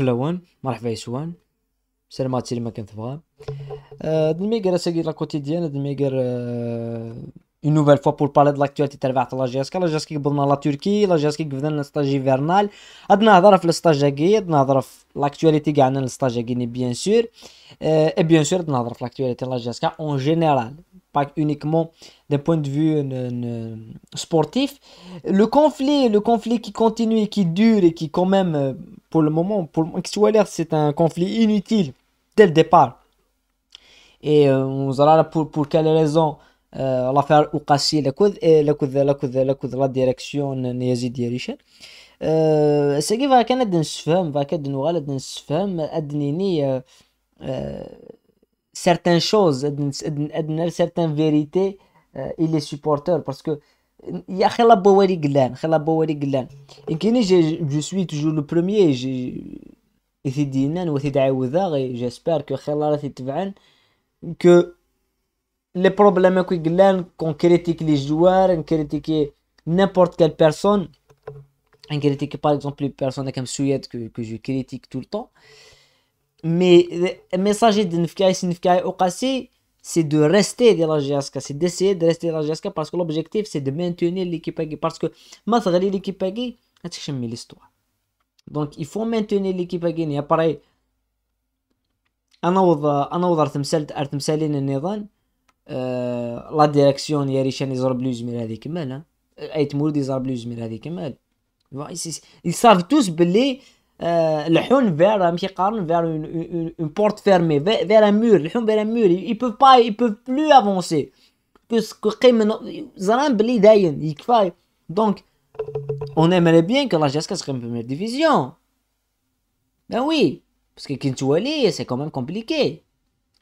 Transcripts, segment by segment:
الاول مرحبا يسوان سلامات اللي ما كان تبغى آه، هاد الميغر اساكي آه، لا كوتيديان هاد الميغر اون نوفيل فوا بور بالي د لاكتواليتي تاع تاع لاجياسكا لاجياسكا قبضنا لا تركي لاجياسكا قبضنا لسطاج فيرنال هاد نهضر في لسطاج كي هاد نهضر في لاكتواليتي كاعنا لسطاج كيني بيان سور اي بيان سور هاد نهضر في لاكتواليتي لاجياسكا اون جينيرال uniquement d'un point de vue euh, sportif. Le conflit, le conflit qui continue et qui dure et qui quand même, euh, pour le moment, pour c'est un conflit inutile dès le départ. Et euh, on on verra pour, pour quelle raison euh, l'affaire Ouqassi la et la la direction va va ساقي فا va غادي نسفهم فا غادي نغالي نسفهم adnini certaines choses, certaines vérités, euh, il est supporteur parce que je suis toujours le premier et j'espère que que les problèmes qu'on critique les joueurs, qu'on critique n'importe quelle personne, on critique par exemple les personnes comme un que, que je critique tout le temps, mais le euh, message de Nifkai et au Okasi, c'est de rester dans la jaska c'est d'essayer de rester dans la jaska parce que l'objectif c'est de maintenir l'équipe Parce que malgré l'équipe Agui, c'est ah, l'histoire. Donc il faut maintenir l'équipe Agui. Et pareil, on a aussi un autre la direction y a riche les La été mais elle est comme Ils savent tous que euh, vers un vers une, porte fermée, vers, un mur, vers un mur, ils, peuvent pas, ils peuvent plus avancer. Parce que Puisque donc on aimerait bien que la GSK serait une première division. Ben oui, parce que Kintuali, c'est quand même compliqué.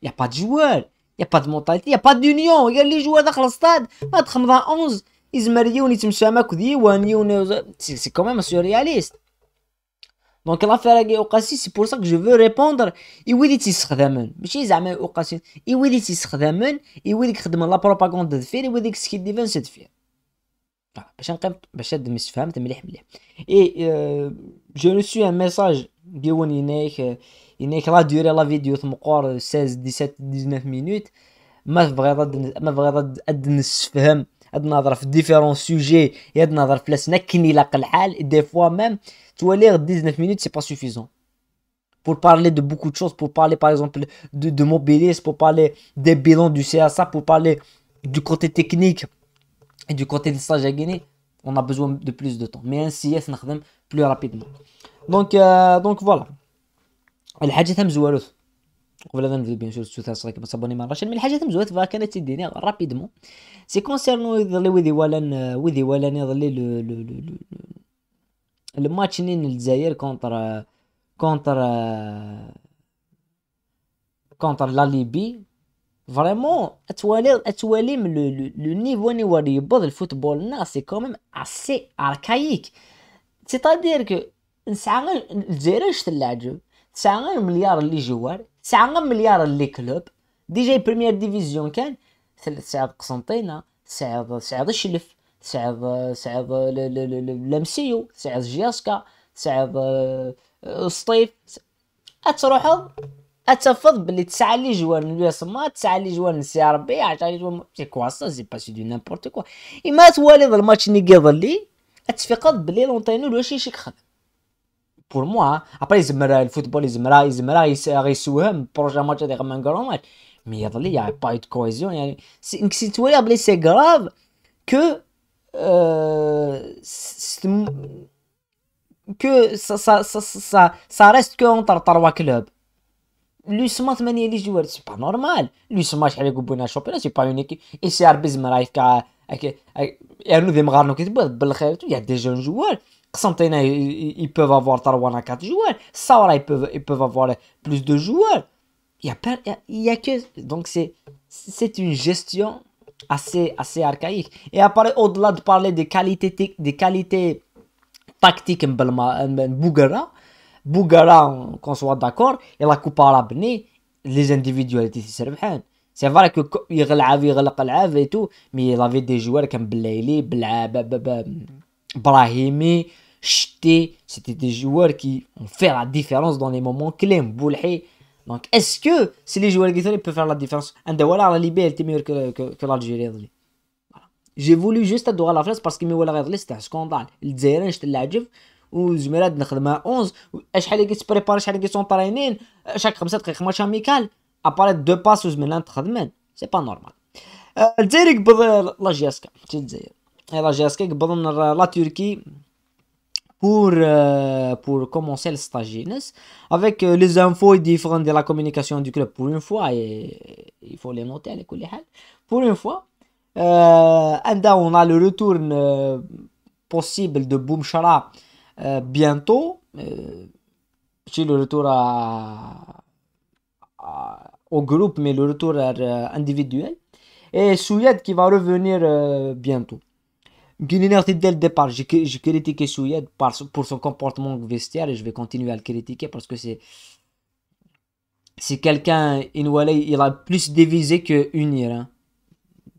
Il n'y a pas de joueurs, il n'y a pas de mentalité, il n'y a pas d'union. Il y a les joueurs dans le stade, ils se 11, ils se marient, ils se marient, c'est quand même surréaliste. دونك لافير اوقاسي سي بور سا كو جو فو ريبوندر اي ويلي تيستخدمون ماشي زعما اوقاسي اي ويلي تيستخدمون اي ويلي كيخدم لا بروباغوند دفير اي ويلي كيديفونس دفير باش نقيم باش هاد فهمت مليح مليح اي جو ريسي ان ميساج ديون ينايك ينايك لا ديوري لا فيديو تمقور 16 17 19 مينوت ما بغيت ما بغيت نسفهم différents في ديفيرون سوجي يا نهضر في لسنا كني لاق الحال دي فوا ميم توالي 19 minutes c'est pas suffisant. pour parler de beaucoup de choses, pour parler par exemple de, de mobilisme, pour parler des bilans du CSA, pour parler du côté technique et du côté des stages à gagner, on a besoin de plus de temps. Mais ainsi CS, plus rapidement. Donc, euh, donc voilà. الحاجة تم قبل هذا ندير بيان سور سوتا صغير كما صابوني مع راشد من الحاجات مزوات فا كانت تديني رابيدمون سي كونسيرنو يظلي لو ولان لو ولان يظلي الماتش نين الجزائر كونتر كونتر كونتر لا ليبي فريمون اتوالي اتوالي من لو نيفو ني وري يبض الفوتبول نا سي كوميم اسي اركايك سي تادير كو نسعى الجزائر اش تلعب تسعة غير مليار اللي جوار تسعة غير مليار اللي كلوب ديجا بريمير ديفيزيون كان ساعات قسنطينة تسعة تسعة الشلف تسعة تسعة لمسيو تسعة جياسكا تسعة آه، سطيف اتروحو اتفض باللي تسعة اللي جوار لو سما تسعة اللي جوار نسي ربي 10 اللي جوار سي كوا سا سي سي دو نامبورت كوا اما توالي الماتش اللي كيضلي اتفقد بلي لونتينور واش يشيك خدم pour moi. Après, le football, ils prochain match, un grand match. Mais il n'y a pas eu de cohésion. C'est une c'est grave que. Euh, que ça, ça, ça, ça, ça reste que entre trois clubs. match, 8 les joueurs, c'est pas normal. L'USMA, je suis allé au championnat, c'est pas unique, Et c'est Il y a des jeunes joueurs. Xantina, ils peuvent avoir Tarwana 4 joueurs. Ça ils peuvent, ils peuvent avoir plus de joueurs. Il n'y a, y a, que. Donc, c'est une gestion assez, assez archaïque. Et au-delà de parler des qualités, des qualités tactiques, Bougara, Bougara, qu'on soit d'accord, et la coupe arabe, les individualités, c'est c'est vrai que il et tout, mais il avait des joueurs comme Blaili, Brahimi, c'était des joueurs qui ont fait la différence dans les moments clés. Mboulhi. Donc, est-ce que si les joueurs guitariens peuvent faire la différence Un de la Libye, elle était meilleure que, que, l'Algérie. Voilà. J'ai voulu juste adorer la France parce que Mboulhi, c'était un scandale. Il disait rien, j'étais là, ou Zumerad n'a pas 11, ou Hélé qui se prépare, Hélé qui sont parrainés, euh, chaque 5 heures, chaque match amical, apparaît deux passes ou Zumerad n'a pas de main. C'est pas normal. c'est euh, la GSK, tu dis. La GSK, la Turquie, pour, euh, pour commencer le stage avec euh, les infos différentes de la communication du club pour une fois et il faut les noter à pour une fois euh, on a le retour euh, possible de Boumchara bientôt c'est le retour au groupe mais le retour individuel et Souyed qui va revenir bientôt dit dès le départ, j'ai critiqué Souyed pour son comportement vestiaire et je vais continuer à le critiquer parce que c'est c'est quelqu'un, il a plus divisé que unir. Hein.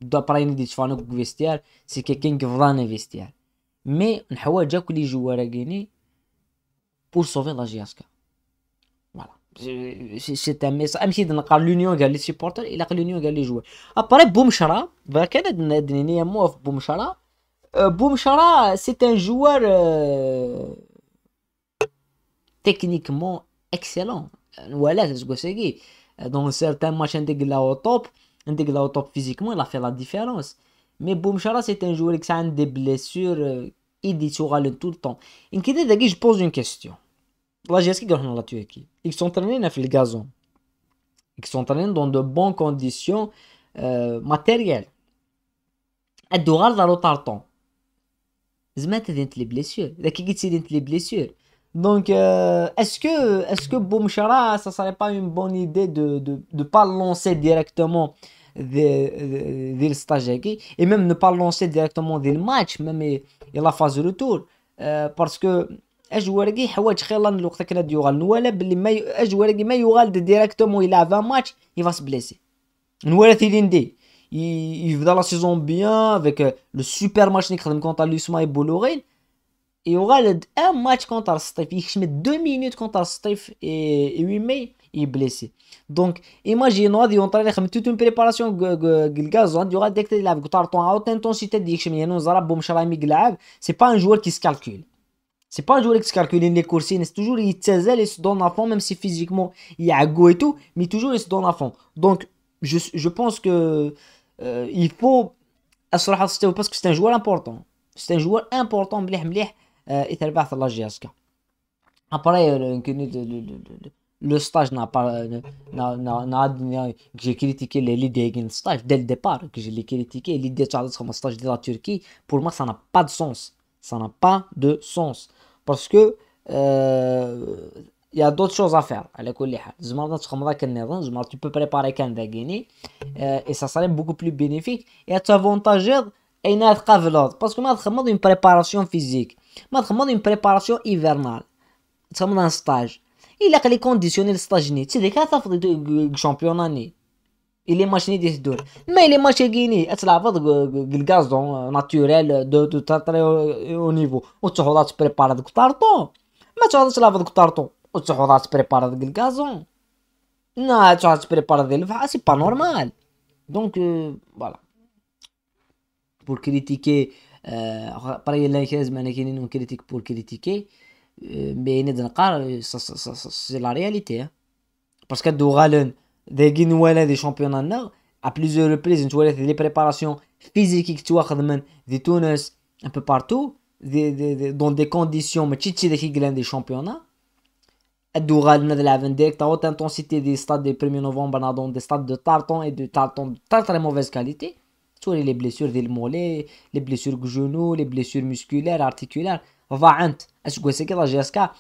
D'après une des vestiaire, c'est quelqu'un qui veut Vestiaire. Mais on a déjà que les joueurs à pour sauver la GSK. Voilà. C'est un message. Même si on l'union, les supporters, il a l'union, les joueurs. Après, Boumchara, il y a un mot Boumchara. Euh, Boumchara, c'est un joueur euh, techniquement excellent. Voilà, ce que Dans certains matchs, il est au top. un au top physiquement, il a fait la différence. Mais Boumchara, c'est un joueur qui a des blessures euh, tout le temps. qui je pose une question. La GSK a la Turquie. Ils sont entraînés dans le gazon. Ils sont entraînés dans de bonnes conditions euh, matérielles. Et زعما انت les blessures, Donc, euh, est-ce que, est que Boumchara, ça serait pas une bonne idée de ne pas lancer directement des, euh, stage stage et même ne pas lancer directement des matchs, même et, la phase retour euh, Parce que Hawaj Khelan, directement, il a 20 matchs, il va se blesser il, va dans la saison bien avec euh, le super match contre l'Usma et Bolloré. Et aura un match contre Steph. Il met deux minutes contre Steph et, 8 mai, il est blessé. Donc, imaginez on a toute une préparation le gaz. On aura intensité. Il tu as à haute intensité, Il c'est pas un joueur qui se calcule. C'est pas un joueur qui se calcule Il courses, c'est toujours il est toujours se donne à fond, même si physiquement il y a goût et tout, mais toujours il se donne à fond. Donc, je pense que euh, il faut Asraha parce que c'est un joueur important. C'est un joueur important, mlih euh, et elle la Après, euh, le, stage n'a pas. J'ai critiqué l'idée d'un stage dès le départ, que je l'ai critiqué. L'idée de de la Turquie, pour moi, ça n'a pas de sens. Ça n'a pas de sens. Parce que il y a d'autres choses à faire à la tu peux préparer qu'un dagini euh, et ça serait beaucoup plus bénéfique et tu avantageux et parce que moi demande une préparation physique Tu demande une préparation hivernale tu un stage il a les le stage tu sais quand a fait le championnat ni il est machiné. des deux mais il est machiné. Tu tu fait le gaz euh, naturel de très euh, haut niveau ou tu vas te préparer de tarton mais tu vas te laver de tarton tu vas te préparer le de gazon. non se préparer avec le de Ce n'est pas normal. Donc, euh, voilà. Pour critiquer, par exemple, les gens qui ont une critique pour critiquer, euh, mais c'est la réalité. Hein. Parce que Douralen, des championnats à plusieurs reprises, tu fait des préparations physiques que tu un peu partout, dans des conditions, mais qui des championnats de la direct à haute intensité des stades des 1er novembre dans des stades de tartan et de tartan de très très mauvaise qualité Sur les blessures des mollets les blessures genou les blessures musculaires articulaires est ce que c'est que que la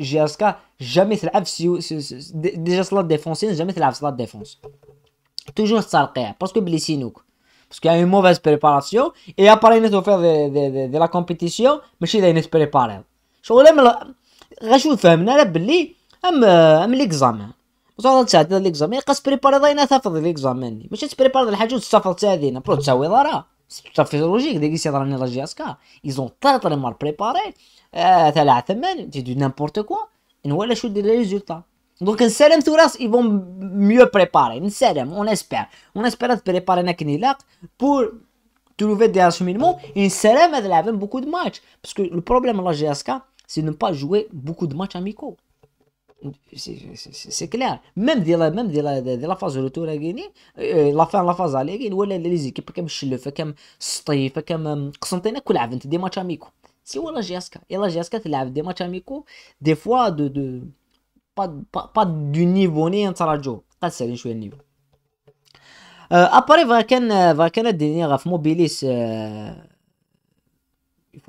GSK jamais كا si déjà Déjà défense ديفونسين la jamais سلا ديفونس parce تسرقيع باسكو Toujours parce qu'il y a une mauvaise préparation et après ils ont fait de, de, de, la compétition mais ils pas préparé غاشو فهمنا راه باللي ام ام ليكزام وصار تعدى ليكزام يقاس بريباري داينا تفض ليكزام ماشي تبريباري الحاجه وتسافر تادينا برو تساوي ضرا صافي لوجيك ديك سي راني لا جي اس كا طار طار مار بريباري تاع ثمان تي دو نيمبورت كوا ولا شو دي ريزولتا دونك نسالم ثوراس ايفون ميو بريباري نسالم اون اسبير اون اسبير بريباري كني كنيلاق بور تروفي دي اشمينمون ان سلام salam elle بوكو دو ماتش باسكو لو بروبليم لا جي de c'est ne pas jouer beaucoup de matchs amicaux. C'est clair. Même de la, même de la, de la phase de retour à Guinée, euh, la fin de la phase à Guinée, ولا les équipes comme Chilef, comme Stif, comme Constantine, qui عفنت euh, des matchs amicaux. C'est la GSK Et la elle a des matchs amicaux, des fois de, de pas, pas, pas du niveau ni نتراجعوا. Ah, c'est un شويه النيفو. اباري فا كان فا كان الدنيا في موبيليس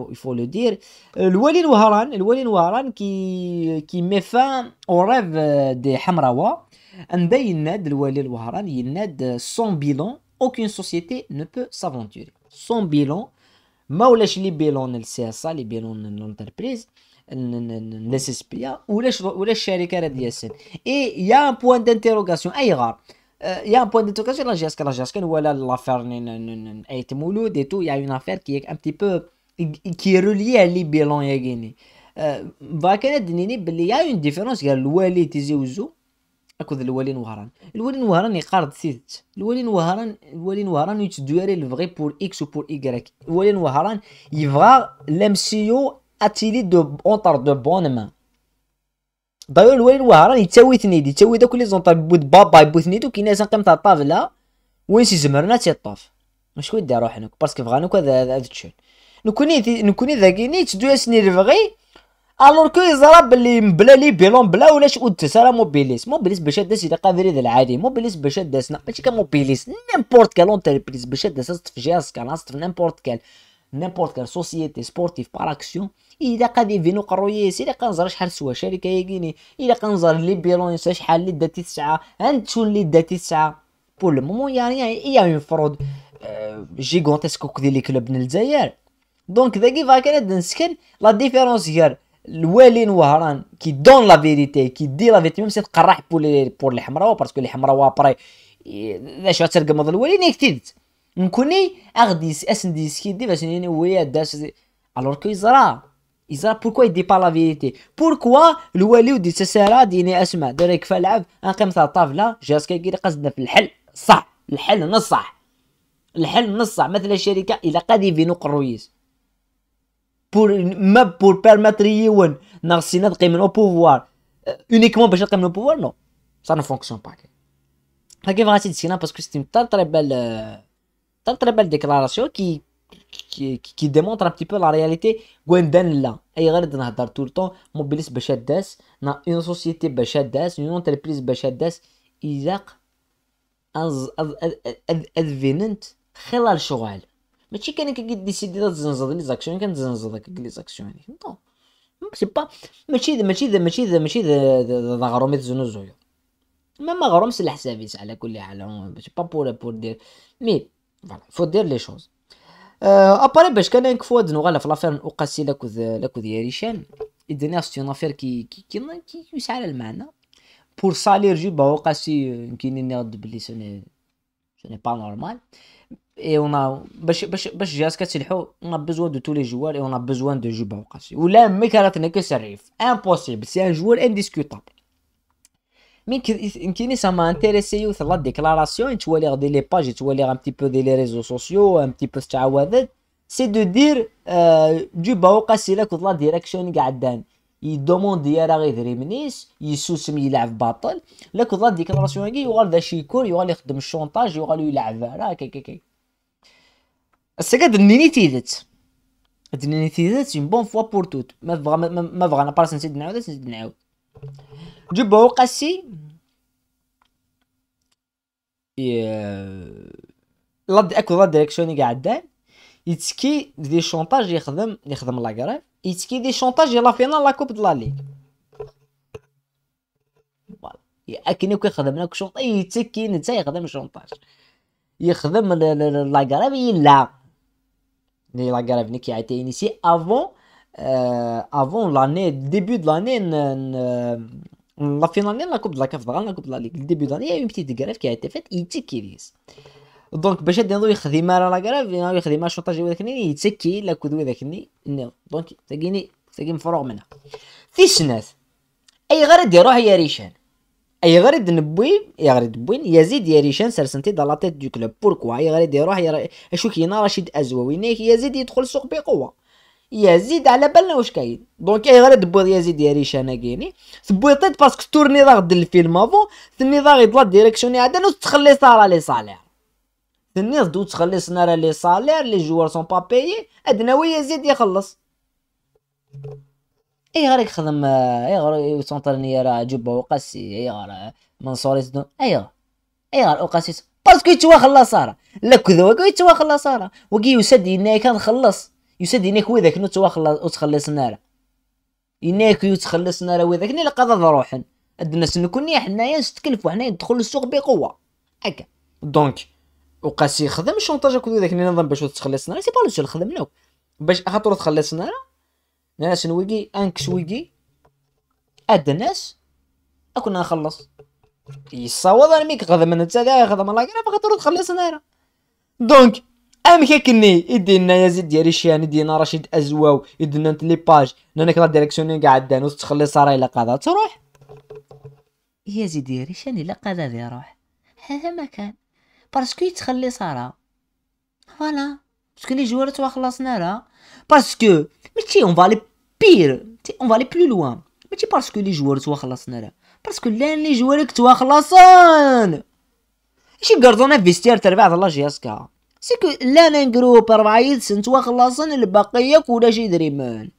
il faut, il le dire. Euh, le Wali Waharan, le Waharan qui, qui met fin au rêve euh, des Hamrawa. il Yinad, le Wali Waharan, sans bilan, aucune société ne peut s'aventurer. Sans bilan, Maoulash les bilans le CSA, les bilans de l'entreprise, les SPIA, ou les Sharika DSN. Et il y a un point d'interrogation, euh, Il y a un point d'interrogation, la GSK, la GSK, ou l'affaire Aït Mouloud et tout, il y a une affaire qui est un petit peu. رولي على بيلون يا غيني باك انا دنيني بلي يا اون ديفيرونس قال الوالي تيزي وزو اكد الوالي وهران الوالي وهران يقارد سيت الوالي وهران الوالي وهران يتدو لفغي الفغي بور اكس و بور ايكغيك الوالي وهران يفغا لامسيو اتيلي دو اونتر دو بون مان داير الوالي وهران يتاوي ثنيد يتاوي داك لي زونطار بوت بابا بوت ثنيد وكي ناس نقيم تاع الطابله وين سي زمرنا تيطاف شكون يدير روحنا باسكو فغانو هذا هذا تشيل نكوني نكوني ذاكيني تدو ياسني ريفغي الور كو يزرا بلي بلا لي بيلون بلا ولاش اود سارا موبيليس موبيليس باش داس الى قادر ذا العادي موبيليس باش داسنا ماشي كموبيليس نيمبورت كال اونتربريز باش داس في كان في نيمبورت كال نيمبورت كال سوسيتي سبورتيف بار اكسيون الا فينو يفينو قرويس الا كنزر شحال سوا شركه يقيني الا كنزر لي بيلون شحال لي داتي تسعه شو لي داتي تسعه بور مومون يعني, يعني،, يعني يا اون فرود آه، جيغونتيسكو كدير لي كلوب من الجزائر دونك كيف فاكر نسكن لا ديفيرونس غير الوالي وهران كي دون لا فيريتي كي دي لا فيريتي ميم سي تقرح بور لي بور لي حمراوه باسكو لي حمراوه ابري ذا شو ترقمض الوالي نيكتيدت نكوني اغدي سكي دي باش نيني ويا داس الور كو يزرا يزرا بوركوا يدي با لا فيريتي بوركوا الوالي ودي تسارا ديني اسمع داري كفا لعب انقيم تاع الطافله جاسكا كي قصدنا في الحل صح الحل نصح الحل نصح مثل الشركه الى قد فينو قرويس pour même pour permettre yewen narsina تقيم le pouvoir euh, uniquement باش تقيم le pouvoir non ça ne fonctionne pas la guerre va s'y parce que c'est une très très belle euh, très très belle déclaration qui qui, qui démontre un petit peu la réalité Gwenden là et il regarde dans tout le temps mobilise Bachades dans une société Bachades une entreprise Bachades Isaac Advenant Khalal Shoal ماشي كان كي ديسيدي تزنزل لي زاكسيون كان تزنزل هكاك لي زاكسيون هذيك نو سي با ماشي ذا ماشي ذا ماشي ذا ماشي ذا غروم يتزنزو ما ما غروم سلاح على كل حال ماشي با بور بور دير مي فوالا فو دير لي شوز ابري باش كان انك فواد نوغالا في لافير اوقاسي لاكو لاكو ديال ريشان ادني اون افير كي كي كي كي يسعى للمعنى بور سالير جو با قاسي كاينين نيرد بلي سوني سوني با نورمال اي اون باش باش باش جاس كتلحو on بيزوان دو de tous les joueurs et بيزوان دو جوبا وقاسي jeux بوقاس ولا ما كرهتنا كسريف امبوسيبل سي un انديسكوتابل indiscutable مي يمكن سا ما انتريسي وثلا ديكلاراسيون تولي غدي لي باج تولي ان تي بو دي لي ريزو سوسيو ان تي بو تعوذت سي دو دير جو وقاسي لك وثلا ديريكسيون قعدان يا راه غير منيس يسوسم يلعب باطل لك وثلا ديكلاراسيون كي يوغال ذا شي كور يوغال يخدم الشونطاج يوغال يلعب راه كي كي كي سي كاع دنيني تيدت دنيني تيدت اون بون فوا بور توت ما بغا ما بغا انا باس نزيد نعاود نزيد نعاود جبه وقاسي يا لاد اكو لاد ديريكسيوني كاع دان يتسكي دي شونتاج يخدم يخدم لا غريف يتسكي دي شونتاج يلا فينال لا كوب دو لا ليغ فوالا اكني كو يخدم لك شونتاج يتسكي نتا يخدم شونطاج يخدم لا غريف يلا la guerre qui a été initiée avant, euh, avant l'année, début de l'année, la fin de l'année, la Coupe de la CAF, la Coupe de la Ligue, le début de l'année, il y a eu une petite grève qui a été faite, يتكريس دونك باش هاد النهار يخدم على لا كراف يخدم على شونطاج وذاك الني يتسكي لا كود وذاك الني دونك تلاقيني تلاقي مفروغ منها في السنات اي غير دي روح يا ريشان غريد نبوي يغرد بوين يزيد ريشان سرسنتي دا لاتيت دو كلوب بوركوا يغرد يروح ير... شو كينا رشيد ازواوي نيك يزيد يدخل السوق بقوه يزيد على بالنا واش كاين دونك يغرد بوض يزيد يا انا كيني سبويطيت باسكو تورني ضاغ د الفيلم افون ثني ضاغ يطلع ديريكسيون نو تخلي صار لي صالير دو تخلي تخلصنا لي صالير لي جوار سون با بايي ادنا يزيد يخلص اي غير يخدم اي غير يسونطرني راه جوبا وقاسي اي غير سدون اي غير اي غير وقاسي باسكو يتوا خلاص راه لا كذوك يتوا خلاص راه وكي يسد اني كان خلص يسد اني هو ذاك نتوا خلاص وتخلصنا راه تخلص يتخلصنا راه وذاك ني لقضا روحن الناس نكوني حنايا نستكلفوا حنايا ندخل للسوق بقوه هكا دونك وقاسي خدم الشونطاج كل ذاك النظام باش تخلصنا سي با لو خدمناه باش خاطر تخلصنا ناس ويجي انكس ويجي اد الناس اكنا نخلص يصوض انا ميك غدا من تادا غدا من لاكرا فخاطر خلص انا دونك ام كني يدينا يا زيد ديال الشيان يدينا رشيد ازواو يدينا انت لي باج انا كلا ديريكسيوني قاعد دانوس تخلص راه الا قضا تروح يا زيد ديال الشيان الا قضا ذي روح ها ما كان باسكو يتخلي ساره فوالا باسكو لي جوار توا خلصنا راه باسكو ماشي اون فالي بير اون فالي بلو لوان ماشي باسكو لي جوار توا خلصنا لا باسكو لان لي جوارك توا خلصان شي كاردون فيستير تربع على جياسكا لا لان جروب يد سنت توا خلصان الباقية كولاش ذاك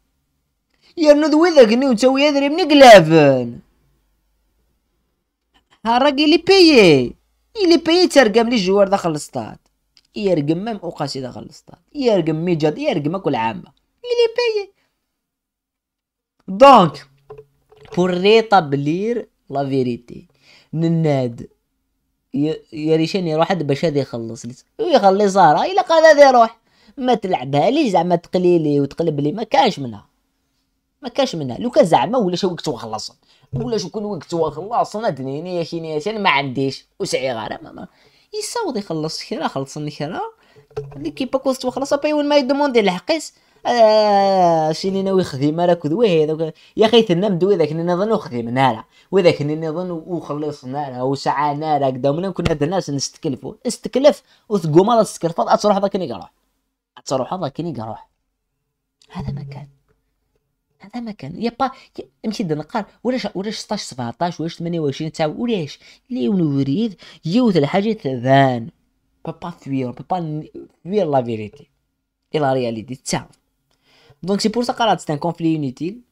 نيو تو يا دريم نقلافن قلافن هاراك إلي بيي إلي بيي ترقم لي جوار داخل السطاد يرقم مام اوقاسي داخل السطاد يرقم ميجاد يرقم كل عامة إلي بيي دونك بور ريطابلير لا فيريتي نناد يريشني روحد باش هذا يخلص لي ويخلي راه الا قال هذا يروح ما تلعبها لي زعما تقليلي وتقلب لي ما كاش منها ما كاش منها لو كان زعما ولا شو وقت وخلص ولا كل وقت وخلص دنيني يا شيني انا ما عنديش وسعي غير ما, ما. يخلص كرا خلصني كرا اللي كيبا كوست وخلص بايون ما يدوموندي الحقيس آه، شيني ناوي خديم راك دوي هذاك يا اخي تنم دوي ذاك النظن من هنا وذاك نظن وخلص نارا وسعى نارا قدا من كنا الناس نستكلفوا استكلف وتقوم راه تستكلف تروح ذاك يقروح تروح ذاك يقروح هذا ما كان هذا ما كان يا با مشي نقار ولاش ولاش 16 17 ولاش 28 تاع ولاش لي ونوريد يوت الحاجه ذان بابا فير بابا فير لا فيريتي الى رياليتي تاعو Donc c'est pour ça que là, c'est un conflit inutile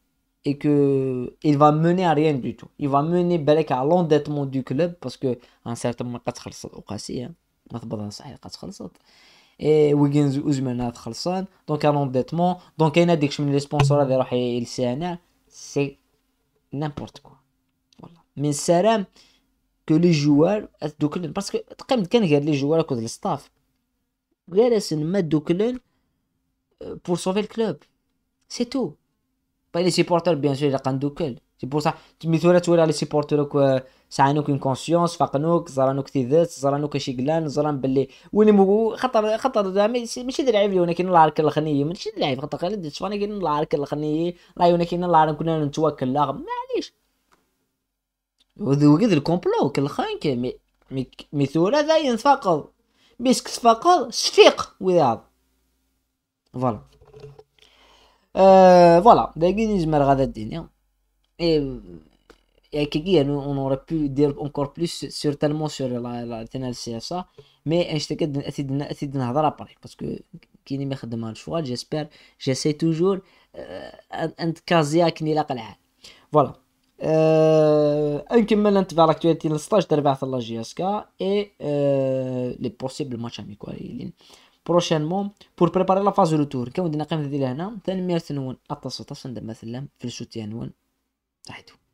et que il va mener à rien du tout. Il va mener à l'endettement du club parce que un certain moment, il chances au casier, ma tabac dans Et Wiggins ou Zmena Khalsan, donc un l'endettement donc il y a des de sponsors avec le CNR, c'est n'importe quoi. Voilà. Mais c'est vrai que les joueurs, parce que quand même, il y les joueurs à cause le staff, il y a des euh, pour sauver le club. سي تو با لي سيبورتر بيان سور اللي ندوكل سي بور سا مثلا تولى لي سيبورتروك سعانوك ان كونسيونس فاقنوك زرانوك تي ذات زرانوك شي قلان زران بلي وين مو خطر خطر دا ماشي دلعب لي ولكن الله عارك الخنيه ماشي دلعب خطر قال ديت فاني كاين الله عارك الخنيه لا ولكن الله عارك كنا نتوكل لا معليش وذو الكومبلو كل خانك مي مي مثولا ذا ينفقد بيسك تفقد سفيق وذا فوالا Euh, voilà, et, et on aurait pu dire encore plus certainement sur la, la CSA, mais e e je t'inquiète après parce que كيني ما خدم هاد الشغل جيسبير جيسي توجور انت كازيا كني لاقى العال فوالا نكمل نتبع لاكتواليتي 16 دربع في لا جي اس كا اي لي بوسيبل ماتش اميكواليين بروشينمون بور بريباري لا فاز روتور كون دينا قيمه ديال هنا 800 تنون التصوت ندير مثلا في الشوتيه نون تحتو